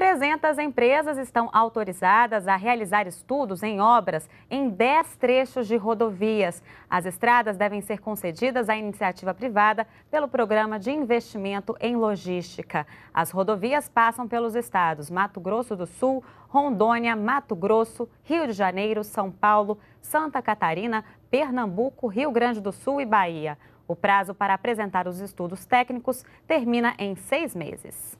300 empresas estão autorizadas a realizar estudos em obras em 10 trechos de rodovias. As estradas devem ser concedidas à iniciativa privada pelo Programa de Investimento em Logística. As rodovias passam pelos estados Mato Grosso do Sul, Rondônia, Mato Grosso, Rio de Janeiro, São Paulo, Santa Catarina, Pernambuco, Rio Grande do Sul e Bahia. O prazo para apresentar os estudos técnicos termina em seis meses.